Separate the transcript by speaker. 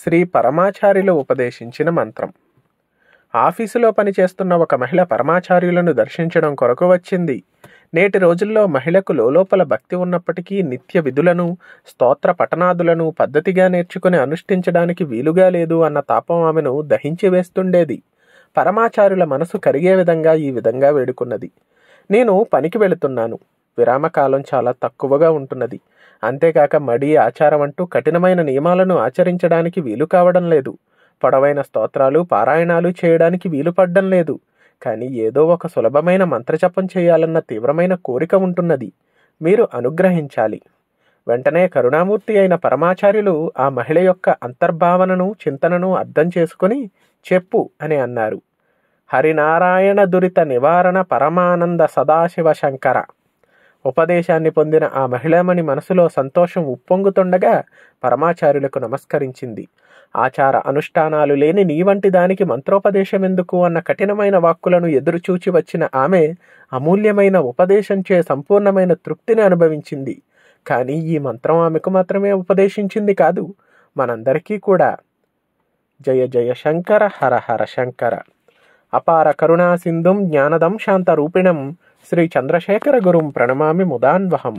Speaker 1: శ్రీ పరమాచార్యులు ఉపదేశించిన మంత్రం ఆఫీసులో పనిచేస్తున్న ఒక మహిళ పరమాచార్యులను దర్శించడం కొరకు వచ్చింది నేటి రోజుల్లో మహిళకు లోపల భక్తి ఉన్నప్పటికీ నిత్య విధులను స్తోత్ర పఠనాదులను పద్ధతిగా నేర్చుకుని అనుష్ఠించడానికి వీలుగా లేదు అన్న తాపం ఆమెను దహించి వేస్తుండేది పరమాచారుల మనసు కరిగే విధంగా ఈ విధంగా వేడుకున్నది నేను పనికి వెళుతున్నాను విరామకాలం చాలా తక్కువగా ఉంటున్నది అంతేకాక మడి ఆచారం అంటూ కఠినమైన నియమాలను ఆచరించడానికి వీలు కావడం లేదు పొడవైన స్తోత్రాలు పారాయణాలు చేయడానికి వీలు పడ్డం లేదు కానీ ఏదో ఒక సులభమైన మంత్రజపం చేయాలన్న తీవ్రమైన కోరిక ఉంటున్నది మీరు అనుగ్రహించాలి వెంటనే కరుణామూర్తి అయిన పరమాచార్యులు ఆ మహిళ యొక్క అంతర్భావనను చింతనను అర్థం చేసుకుని చెప్పు అని అన్నారు హరినారాయణ దురిత నివారణ పరమానంద సదాశివ శంకర ఉపదేశాన్ని పొందిన ఆ మహిళామణి మనసులో సంతోషం ఉప్పొంగుతుండగా పరమాచార్యులకు నమస్కరించింది ఆచార అనుష్ఠానాలు లేని నీ వంటి దానికి మంత్రోపదేశం ఎందుకు అన్న కఠినమైన వాక్కులను ఎదురుచూచి వచ్చిన ఆమె అమూల్యమైన ఉపదేశంచే సంపూర్ణమైన తృప్తిని అనుభవించింది కానీ ఈ మంత్రం ఆమెకు మాత్రమే ఉపదేశించింది కాదు మనందరికీ కూడా జయ జయ శంకర హర హర శంకర అపార కరుణా సింధుం జ్ఞానదం శాంత రూపిణం శ్రీ చంద్రశేఖర గురుం ప్రణమామి ముదాన్వహం